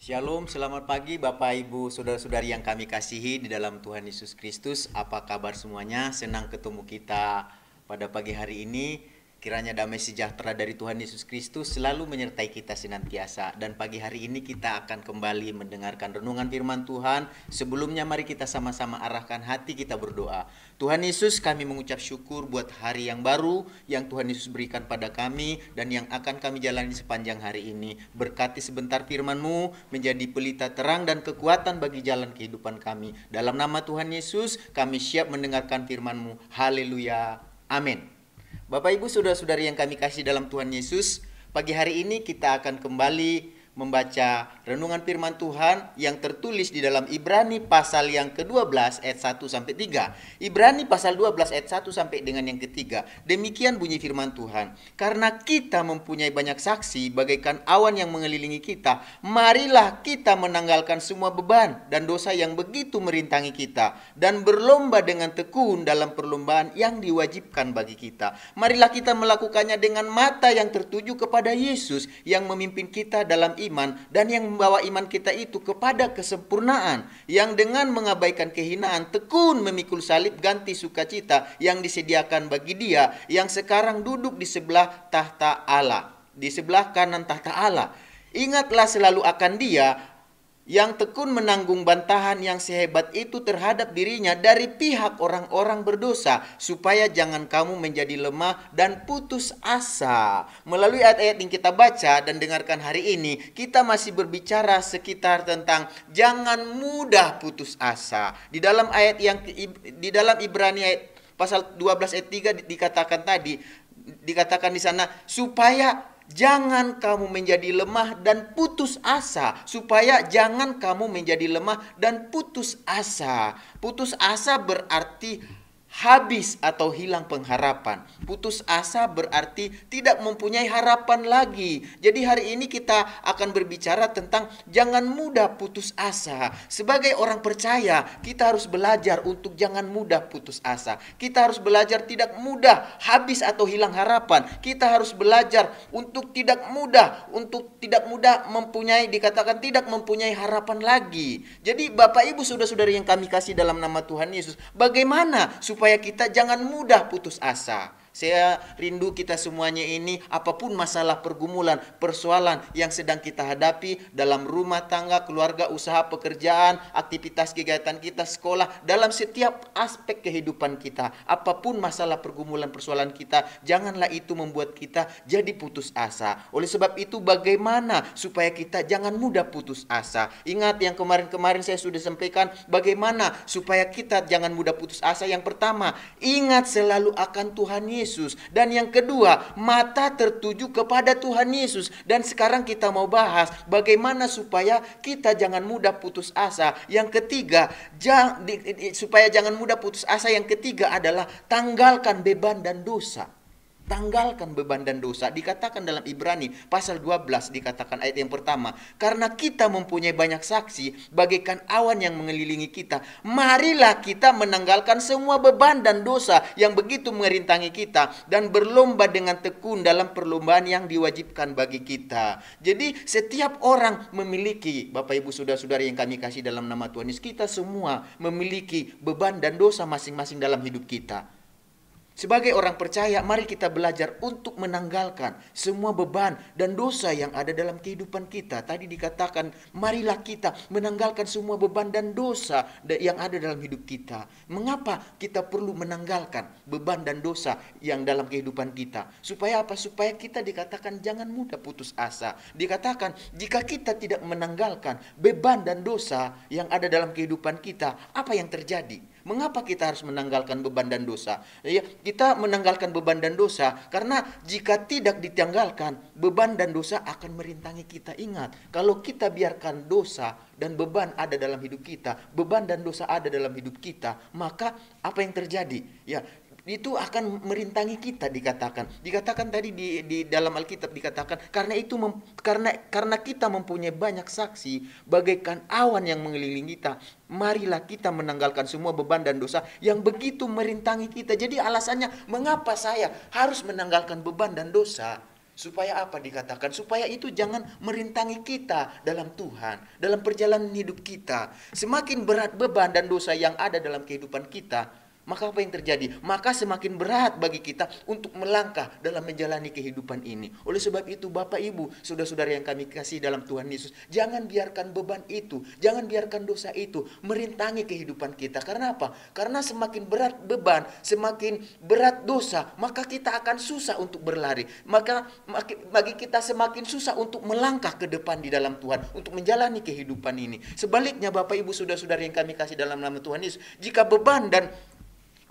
Shalom, selamat pagi Bapak Ibu Saudara-saudari yang kami kasihi di dalam Tuhan Yesus Kristus Apa kabar semuanya? Senang ketemu kita pada pagi hari ini Kiranya damai sejahtera dari Tuhan Yesus Kristus selalu menyertai kita senantiasa. Dan pagi hari ini kita akan kembali mendengarkan renungan firman Tuhan. Sebelumnya mari kita sama-sama arahkan hati kita berdoa. Tuhan Yesus kami mengucap syukur buat hari yang baru yang Tuhan Yesus berikan pada kami. Dan yang akan kami jalani sepanjang hari ini. Berkati sebentar FirmanMu menjadi pelita terang dan kekuatan bagi jalan kehidupan kami. Dalam nama Tuhan Yesus kami siap mendengarkan FirmanMu. Haleluya. Amin. Bapak Ibu Saudara-saudari yang kami kasih dalam Tuhan Yesus, pagi hari ini kita akan kembali membaca renungan firman Tuhan yang tertulis di dalam Ibrani pasal yang ke-12 ayat 1 sampai 3. Ibrani pasal 12 ayat 1 sampai dengan yang ketiga. Demikian bunyi firman Tuhan. Karena kita mempunyai banyak saksi bagaikan awan yang mengelilingi kita, marilah kita menanggalkan semua beban dan dosa yang begitu merintangi kita dan berlomba dengan tekun dalam perlombaan yang diwajibkan bagi kita. Marilah kita melakukannya dengan mata yang tertuju kepada Yesus yang memimpin kita dalam iman dan yang membawa iman kita itu kepada kesempurnaan yang dengan mengabaikan kehinaan tekun memikul salib ganti sukacita yang disediakan bagi dia yang sekarang duduk di sebelah tahta Allah di sebelah kanan tahta Allah Ingatlah selalu akan dia yang tekun menanggung bantahan yang sehebat itu terhadap dirinya dari pihak orang-orang berdosa, supaya jangan kamu menjadi lemah dan putus asa. Melalui ayat-ayat yang kita baca dan dengarkan hari ini, kita masih berbicara sekitar tentang jangan mudah putus asa. Di dalam ayat yang di dalam Ibrani ayat pasal 12 ayat 3 dikatakan tadi dikatakan di sana supaya jangan kamu menjadi lemah dan putus asa. Supaya jangan kamu menjadi lemah dan putus asa. Putus asa berarti habis atau hilang pengharapan. Putus asa berarti tidak mempunyai harapan lagi. Jadi hari ini kita akan berbicara tentang jangan mudah putus asa. Sebagai orang percaya, kita harus belajar untuk jangan mudah putus asa. Kita harus belajar tidak mudah habis atau hilang harapan. Kita harus belajar untuk tidak mudah untuk tidak mudah mempunyai dikatakan tidak mempunyai harapan lagi. Jadi Bapak Ibu Saudara-saudari yang kami kasih dalam nama Tuhan Yesus, bagaimana supaya kita jangan mudah putus asa. Saya rindu kita semuanya ini apapun masalah pergumulan, persoalan yang sedang kita hadapi dalam rumah tangga, keluarga, usaha, pekerjaan, aktivitas kegiatan kita, sekolah, dalam setiap aspek kehidupan kita. Apapun masalah pergumulan, persoalan kita, janganlah itu membuat kita jadi putus asa. Oleh sebab itu bagaimana supaya kita jangan mudah putus asa. Ingat yang kemarin-kemarin saya sudah sampaikan bagaimana supaya kita jangan mudah putus asa. Yang pertama, ingat selalu akan Tuhan Yesus Yesus. Dan yang kedua, mata tertuju kepada Tuhan Yesus. Dan sekarang kita mau bahas bagaimana supaya kita jangan mudah putus asa. Yang ketiga, jang, di, di, supaya jangan mudah putus asa. Yang ketiga adalah tanggalkan beban dan dosa tanggalkan beban dan dosa. Dikatakan dalam Ibrani pasal 12 dikatakan ayat yang pertama, karena kita mempunyai banyak saksi bagaikan awan yang mengelilingi kita, marilah kita menanggalkan semua beban dan dosa yang begitu merintangi kita dan berlomba dengan tekun dalam perlombaan yang diwajibkan bagi kita. Jadi setiap orang memiliki Bapak Ibu saudara-saudari yang kami kasih dalam nama Tuhan Yesus, kita semua memiliki beban dan dosa masing-masing dalam hidup kita. Sebagai orang percaya, mari kita belajar untuk menanggalkan semua beban dan dosa yang ada dalam kehidupan kita. Tadi dikatakan, marilah kita menanggalkan semua beban dan dosa yang ada dalam hidup kita. Mengapa kita perlu menanggalkan beban dan dosa yang dalam kehidupan kita? Supaya apa? Supaya kita dikatakan jangan mudah putus asa. Dikatakan, jika kita tidak menanggalkan beban dan dosa yang ada dalam kehidupan kita, apa yang terjadi? Mengapa kita harus menanggalkan beban dan dosa? Ya, kita menanggalkan beban dan dosa karena jika tidak ditanggalkan, beban dan dosa akan merintangi kita. Ingat, kalau kita biarkan dosa dan beban ada dalam hidup kita, beban dan dosa ada dalam hidup kita, maka apa yang terjadi? Ya, itu akan merintangi kita dikatakan. Dikatakan tadi di, di dalam Alkitab dikatakan karena itu mem, karena karena kita mempunyai banyak saksi bagaikan awan yang mengelilingi kita. Marilah kita menanggalkan semua beban dan dosa yang begitu merintangi kita. Jadi alasannya mengapa saya harus menanggalkan beban dan dosa? Supaya apa dikatakan? Supaya itu jangan merintangi kita dalam Tuhan, dalam perjalanan hidup kita. Semakin berat beban dan dosa yang ada dalam kehidupan kita, maka apa yang terjadi? Maka semakin berat bagi kita untuk melangkah dalam menjalani kehidupan ini. Oleh sebab itu Bapak Ibu, saudara-saudara yang kami kasih dalam Tuhan Yesus, jangan biarkan beban itu, jangan biarkan dosa itu merintangi kehidupan kita. Karena apa? Karena semakin berat beban, semakin berat dosa, maka kita akan susah untuk berlari. Maka bagi kita semakin susah untuk melangkah ke depan di dalam Tuhan, untuk menjalani kehidupan ini. Sebaliknya Bapak Ibu, saudara-saudara yang kami kasih dalam nama Tuhan Yesus, jika beban dan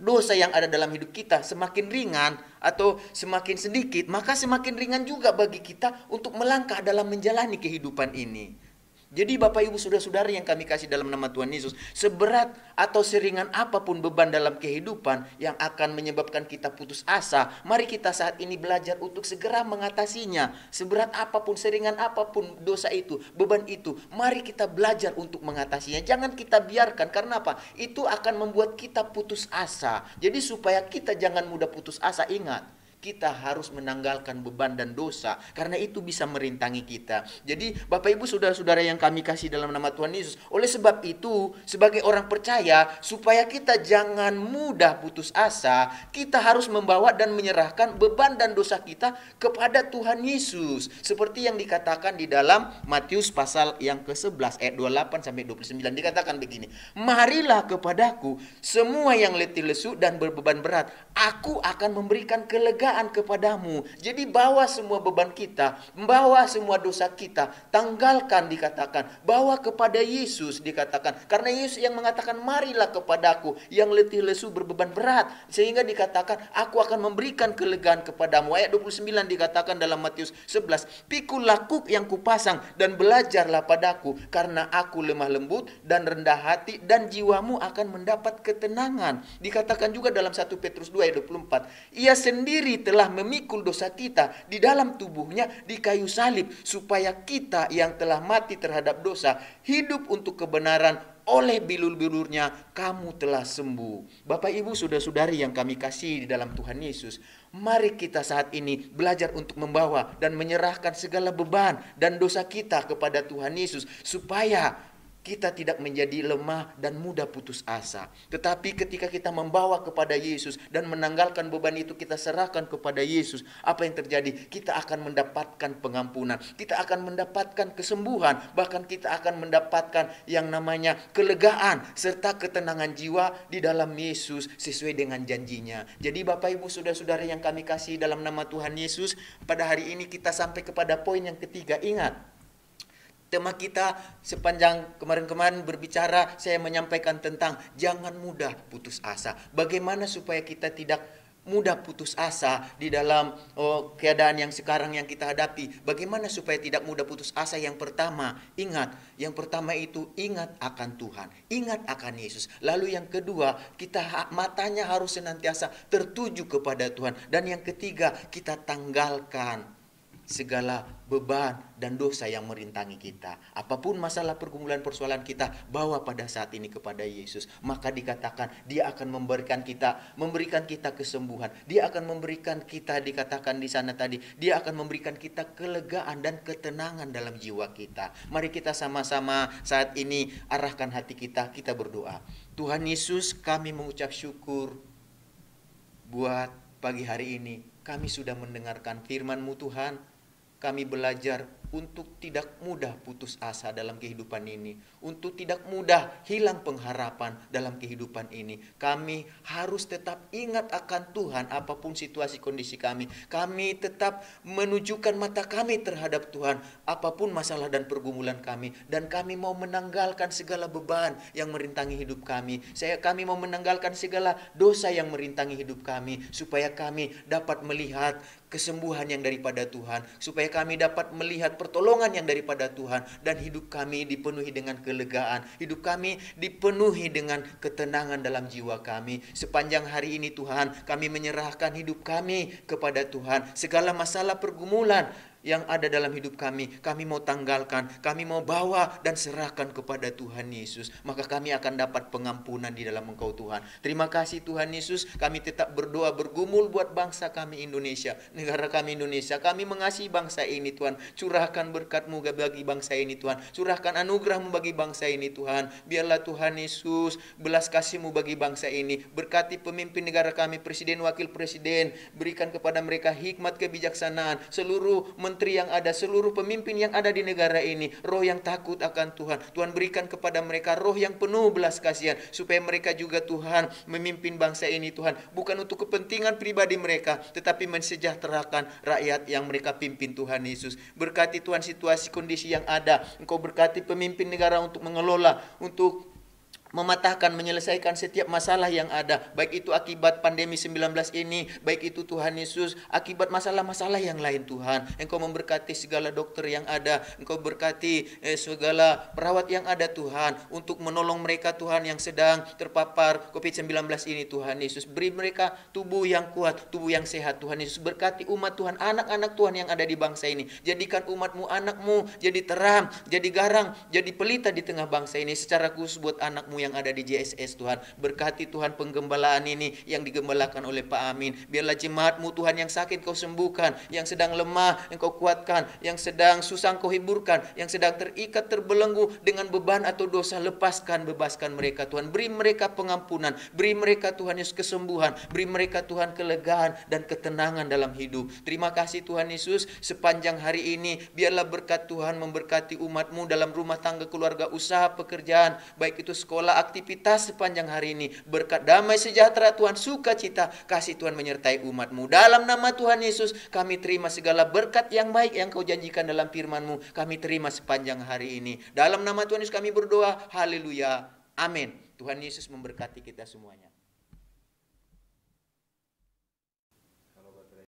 dosa yang ada dalam hidup kita semakin ringan atau semakin sedikit, maka semakin ringan juga bagi kita untuk melangkah dalam menjalani kehidupan ini. Jadi Bapak Ibu Saudara-saudara yang kami kasih dalam nama Tuhan Yesus, seberat atau seringan apapun beban dalam kehidupan yang akan menyebabkan kita putus asa, mari kita saat ini belajar untuk segera mengatasinya. Seberat apapun, seringan apapun dosa itu, beban itu, mari kita belajar untuk mengatasinya. Jangan kita biarkan karena apa? Itu akan membuat kita putus asa. Jadi supaya kita jangan mudah putus asa, ingat kita harus menanggalkan beban dan dosa karena itu bisa merintangi kita. Jadi Bapak Ibu saudara-saudara yang kami kasih dalam nama Tuhan Yesus, oleh sebab itu sebagai orang percaya supaya kita jangan mudah putus asa, kita harus membawa dan menyerahkan beban dan dosa kita kepada Tuhan Yesus. Seperti yang dikatakan di dalam Matius pasal yang ke-11 ayat 28 sampai 29 dikatakan begini, "Marilah kepadaku semua yang letih lesu dan berbeban berat, aku akan memberikan kelegaan kemuliaan kepadamu. Jadi bawa semua beban kita, bawa semua dosa kita, tanggalkan dikatakan, bawa kepada Yesus dikatakan. Karena Yesus yang mengatakan marilah kepadaku yang letih lesu berbeban berat. Sehingga dikatakan aku akan memberikan kelegaan kepadamu. Ayat 29 dikatakan dalam Matius 11, pikulah kuk yang kupasang dan belajarlah padaku karena aku lemah lembut dan rendah hati dan jiwamu akan mendapat ketenangan. Dikatakan juga dalam 1 Petrus 2 ayat 24, ia sendiri telah memikul dosa kita di dalam tubuhnya di kayu salib supaya kita yang telah mati terhadap dosa hidup untuk kebenaran oleh bilur-bilurnya kamu telah sembuh. Bapak Ibu Saudara-saudari yang kami kasih di dalam Tuhan Yesus, mari kita saat ini belajar untuk membawa dan menyerahkan segala beban dan dosa kita kepada Tuhan Yesus supaya kita tidak menjadi lemah dan mudah putus asa. Tetapi ketika kita membawa kepada Yesus dan menanggalkan beban itu kita serahkan kepada Yesus, apa yang terjadi? Kita akan mendapatkan pengampunan, kita akan mendapatkan kesembuhan, bahkan kita akan mendapatkan yang namanya kelegaan serta ketenangan jiwa di dalam Yesus sesuai dengan janjinya. Jadi Bapak Ibu Saudara-saudara yang kami kasih dalam nama Tuhan Yesus, pada hari ini kita sampai kepada poin yang ketiga. Ingat, tema kita sepanjang kemarin-kemarin berbicara saya menyampaikan tentang jangan mudah putus asa. Bagaimana supaya kita tidak mudah putus asa di dalam oh, keadaan yang sekarang yang kita hadapi. Bagaimana supaya tidak mudah putus asa? Yang pertama, ingat. Yang pertama itu ingat akan Tuhan. Ingat akan Yesus. Lalu yang kedua, kita matanya harus senantiasa tertuju kepada Tuhan. Dan yang ketiga, kita tanggalkan segala beban dan dosa yang merintangi kita. Apapun masalah pergumulan persoalan kita, bawa pada saat ini kepada Yesus. Maka dikatakan dia akan memberikan kita, memberikan kita kesembuhan. Dia akan memberikan kita, dikatakan di sana tadi, dia akan memberikan kita kelegaan dan ketenangan dalam jiwa kita. Mari kita sama-sama saat ini arahkan hati kita, kita berdoa. Tuhan Yesus kami mengucap syukur buat pagi hari ini. Kami sudah mendengarkan firman-Mu Tuhan kami belajar untuk tidak mudah putus asa dalam kehidupan ini, untuk tidak mudah hilang pengharapan dalam kehidupan ini. Kami harus tetap ingat akan Tuhan apapun situasi kondisi kami. Kami tetap menunjukkan mata kami terhadap Tuhan apapun masalah dan pergumulan kami dan kami mau menanggalkan segala beban yang merintangi hidup kami. Saya kami mau menanggalkan segala dosa yang merintangi hidup kami supaya kami dapat melihat kesembuhan yang daripada Tuhan, supaya kami dapat melihat pertolongan yang daripada Tuhan dan hidup kami dipenuhi dengan kelegaan, hidup kami dipenuhi dengan ketenangan dalam jiwa kami. Sepanjang hari ini Tuhan, kami menyerahkan hidup kami kepada Tuhan. Segala masalah pergumulan yang ada dalam hidup kami, kami mau tanggalkan, kami mau bawa dan serahkan kepada Tuhan Yesus. Maka kami akan dapat pengampunan di dalam Engkau Tuhan. Terima kasih Tuhan Yesus, kami tetap berdoa bergumul buat bangsa kami Indonesia, negara kami Indonesia. Kami mengasihi bangsa ini Tuhan. Curahkan berkat-Mu bagi bangsa ini Tuhan. Curahkan anugerah-Mu bagi bangsa ini Tuhan. Biarlah Tuhan Yesus belas kasih-Mu bagi bangsa ini. Berkati pemimpin negara kami, presiden, wakil presiden. Berikan kepada mereka hikmat kebijaksanaan. Seluruh menteri menteri yang ada, seluruh pemimpin yang ada di negara ini, roh yang takut akan Tuhan. Tuhan berikan kepada mereka roh yang penuh belas kasihan, supaya mereka juga Tuhan memimpin bangsa ini Tuhan. Bukan untuk kepentingan pribadi mereka, tetapi mensejahterakan rakyat yang mereka pimpin Tuhan Yesus. Berkati Tuhan situasi kondisi yang ada, Engkau berkati pemimpin negara untuk mengelola, untuk mematahkan, menyelesaikan setiap masalah yang ada, baik itu akibat pandemi 19 ini, baik itu Tuhan Yesus, akibat masalah-masalah yang lain Tuhan. Engkau memberkati segala dokter yang ada, Engkau berkati eh, segala perawat yang ada Tuhan untuk menolong mereka Tuhan yang sedang terpapar COVID-19 ini Tuhan Yesus. Beri mereka tubuh yang kuat, tubuh yang sehat Tuhan Yesus. Berkati umat Tuhan, anak-anak Tuhan yang ada di bangsa ini. Jadikan umatmu anakmu jadi terang, jadi garang, jadi pelita di tengah bangsa ini secara khusus buat anakmu yang yang ada di JSS Tuhan. Berkati Tuhan penggembalaan ini yang digembalakan oleh Pak Amin. Biarlah jemaatmu Tuhan yang sakit kau sembuhkan, yang sedang lemah engkau kuatkan, yang sedang susah kau hiburkan, yang sedang terikat terbelenggu dengan beban atau dosa lepaskan, bebaskan mereka Tuhan. Beri mereka pengampunan, beri mereka Tuhan Yesus kesembuhan, beri mereka Tuhan kelegaan dan ketenangan dalam hidup. Terima kasih Tuhan Yesus sepanjang hari ini biarlah berkat Tuhan memberkati umatmu dalam rumah tangga keluarga usaha pekerjaan baik itu sekolah aktivitas sepanjang hari ini. Berkat damai sejahtera Tuhan, sukacita, kasih Tuhan menyertai umatmu. Dalam nama Tuhan Yesus, kami terima segala berkat yang baik yang kau janjikan dalam firmanmu. Kami terima sepanjang hari ini. Dalam nama Tuhan Yesus kami berdoa. Haleluya. Amin. Tuhan Yesus memberkati kita semuanya.